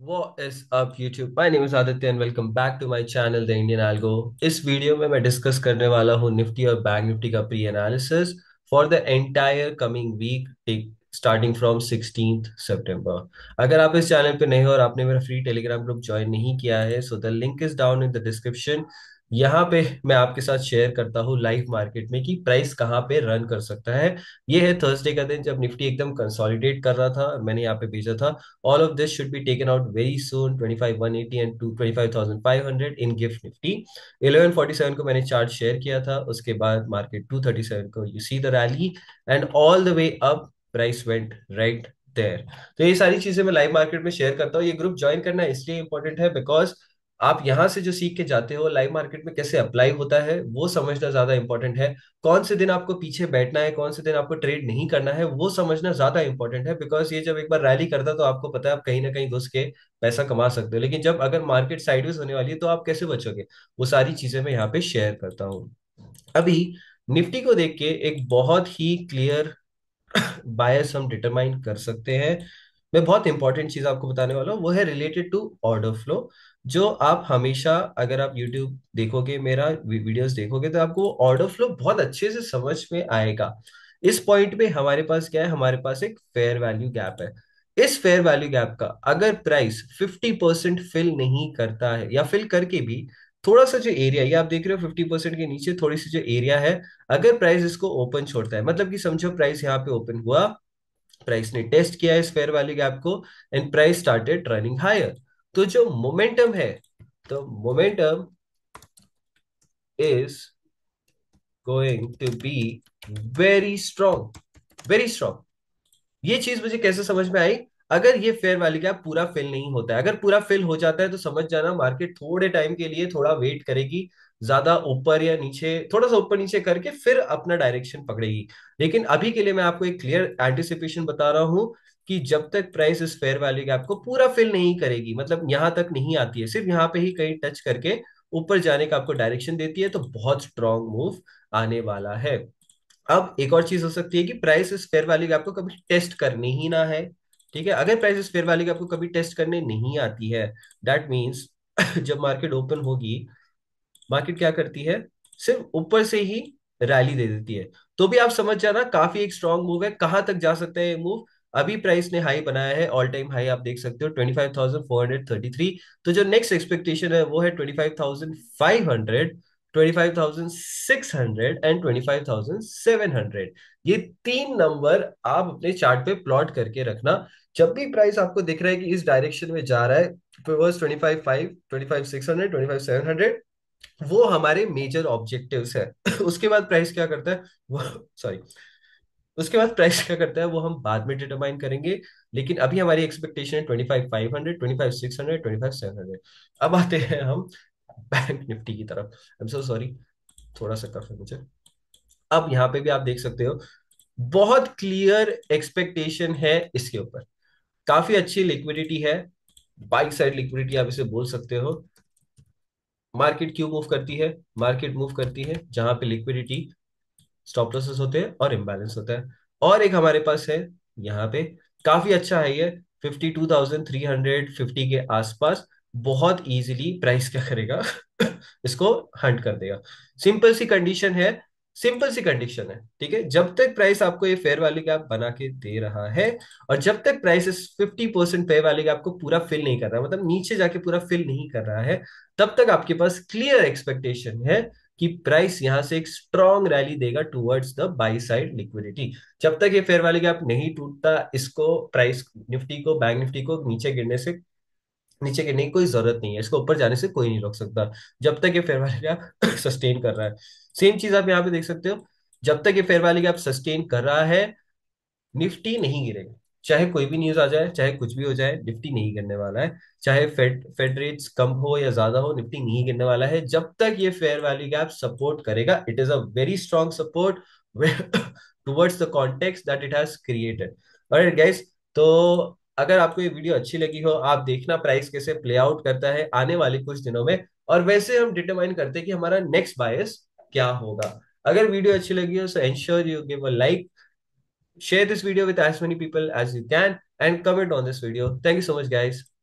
What is up YouTube? My name is Aditya and welcome back to my channel The Indian Algo. इस video में मैं discuss करने वाला हूँ Nifty और बैंक निफ्टी का pre analysis for the entire coming week starting from sixteen September अगर आप इस चैनल पर नहीं हो और आपने मेरा फ्री टेलीग्राम ग्रुप ज्वाइन नहीं किया है so the link is down in the description यहाँ पे मैं आपके साथ शेयर करता हूँ लाइव मार्केट में कि प्राइस कहाँ पे रन कर सकता है ये है थर्सडे का दिन जब निफ्टी एकदम कंसोलिडेट कर रहा था मैंने यहाँ पे भेजा था all of this should be taken out very soon twenty five one eighty and two twenty five thousand five hundred in gift Nifty eleven forty seven को मैंने चार्ट शेयर किया था उसके बाद मार्केट टू थर्टी सेवन को you see the rally and all the way up price went right there तो ये सारी चीजें मैं लाइव मार्केट में शेयर करता हूँ ये ग्रुप ज्वाइन करना इसलिए इंपॉर्टेंट है बिकॉज आप यहाँ से जो सीख के जाते हो लाइव मार्केट में कैसे अप्लाई होता है वो समझना ज्यादा इंपॉर्टेंट है कौन से दिन आपको पीछे बैठना है कौन से दिन आपको ट्रेड नहीं करना है वो समझना ज्यादा इंपॉर्टेंट है बिकॉज ये जब एक बार रैली करता तो आपको पता है आप कहीं ना कहीं घुस के पैसा कमा सकते हो लेकिन जब अगर मार्केट साइडवेज होने वाली है तो आप कैसे बचोगे वो सारी चीजें मैं यहाँ पे शेयर करता हूँ अभी निफ्टी को देख के एक बहुत ही क्लियर बायस हम डिटरमाइन कर सकते हैं मैं बहुत इंपॉर्टेंट चीज आपको बताने वाला हूँ वो है रिलेटेड टू ऑर्डर फ्लो जो आप हमेशा अगर आप यूट्यूब देखोगे मेरा वीडियोस देखोगे तो आपको ऑर्डर फ्लो बहुत अच्छे से समझ में आएगा इस पॉइंट पे हमारे पास क्या है हमारे पास एक फेयर वैल्यू गैप है इस फेयर वैल्यू गैप का अगर प्राइस 50 परसेंट फिल नहीं करता है या फिल करके भी थोड़ा सा जो एरिया ये आप देख रहे हो फिफ्टी परसेंट के नीचे थोड़ी सी जो एरिया है अगर प्राइस इसको ओपन छोड़ता है मतलब कि समझो प्राइस यहाँ पे ओपन हुआ प्राइस ने टेस्ट किया इस फेयर वैल्यू गैप को and price started running higher तो जो मोमेंटम है तो momentum is going to be very strong very strong ये चीज मुझे कैसे समझ में आई अगर ये फेयर वैल्यू गैप पूरा फिल नहीं होता है अगर पूरा फिल हो जाता है तो समझ जाना मार्केट थोड़े टाइम के लिए थोड़ा वेट करेगी ज्यादा ऊपर या नीचे थोड़ा सा ऊपर नीचे करके फिर अपना डायरेक्शन पकड़ेगी लेकिन अभी के लिए मैं आपको एक क्लियर एंटिसिपेशन बता रहा हूं कि जब तक प्राइस इस फेयर वैल्यू गैप को पूरा फिल नहीं करेगी मतलब यहां तक नहीं आती है सिर्फ यहाँ पे ही कहीं टच करके ऊपर जाने का आपको डायरेक्शन देती है तो बहुत स्ट्रॉन्ग मूव आने वाला है अब एक और चीज हो सकती है कि प्राइस इस फेयर वैल्यू गैप को कभी टेस्ट करने ही ना है ठीक है अगर प्राइस इस फेयर वैल्यू गैप को कभी टेस्ट करने नहीं आती है दैट मीन्स जब मार्केट ओपन होगी मार्केट क्या करती है सिर्फ ऊपर से ही रैली दे देती है तो भी आप समझ जाना काफी एक स्ट्रॉन्ग मूव है कहां तक जा सकते हैं ये मूव अभी प्राइस ने हाई बनाया है ऑल टाइम हाई आप देख सकते हो 25,433 तो जो नेक्स्ट एक्सपेक्टेशन है वो है 25,500 25,600 एंड 25,700 ये तीन नंबर आप अपने चार्ट पे प्लॉट करके रखना जब भी प्राइस आपको दिख रहा है कि इस डायरेक्शन में जा रहा है वो हमारे मेजर ऑब्जेक्टिव्स है उसके बाद प्राइस क्या करता है वो सॉरी उसके बाद प्राइस क्या करता है वो हम बाद में डिटरमाइन करेंगे लेकिन अभी हमारी एक्सपेक्टेशन है twenty five five hundred twenty five six hundred twenty five seven hundred अब आते हैं हम बैंक निफ्टी की तरफ आई एम सो सॉरी थोड़ा सा कफ है मुझे अब यहाँ पे भी आप देख सकते हो बहुत क्लियर एक्सपेक्टेशन है इसके ऊपर काफी अच्छी लिक्विडिटी है बाइक साइड लिक्विडिटी आप इसे बोल सकते हो मार्केट क्यों मूव करती है मार्केट मूव करती है जहां पे लिक्विडिटी स्टॉप लॉसेस होते हैं और इम्बैलेंस होता है और एक हमारे पास है यहाँ पे काफी अच्छा है ये fifty two thousand three hundred fifty के आसपास बहुत इजीली प्राइस क्या करेगा इसको हंट कर देगा सिंपल सी कंडीशन है सिंपल सी कंडीशन है ठीक है जब तक प्राइस आपको ये फेयर वैल्यू गैप बना के दे रहा है और जब तक प्राइस इस fifty percent fair value gap को पूरा फिल नहीं कर रहा मतलब नीचे जाके पूरा फिल नहीं कर रहा है तब तक आपके पास क्लियर एक्सपेक्टेशन है कि प्राइस यहां से एक स्ट्रॉन्ग रैली देगा towards the buy side liquidity जब तक ये फेयर वैल्यू गैप नहीं टूटता इसको प्राइस निफ्टी को बैंक निफ्टी को नीचे गिरने से नीचे गिरने की कोई जरूरत नहीं है इसको ऊपर जाने से कोई नहीं रोक सकता जब तक ये फेयर वैल्यू गैप सस्टेन कर रहा है सेम चीज आप यहाँ पे देख सकते हो जब तक ये फेयर वैल्यू गैप सस्टेन कर रहा है निफ्टी नहीं गिरेगा चाहे कोई भी न्यूज आ जाए चाहे कुछ भी हो जाए निफ्टी नहीं गिरने वाला है चाहे फेड फेड रेट्स कम हो या ज्यादा हो निफ्टी नहीं गिरने वाला है जब तक ये फेयर वैल्यू गैप सपोर्ट करेगा it is a very strong support towards the context that it has created और गाइस तो अगर आपको ये वीडियो अच्छी लगी हो आप देखना प्राइस कैसे प्ले आउट करता है आने वाले कुछ दिनों में और वैसे हम डिटरमाइन करते हैं कि हमारा नेक्स्ट बायस क्या होगा अगर वीडियो अच्छी लगी हो so ensure you give a like share this video with as many people as you can and comment on this video thank you so much guys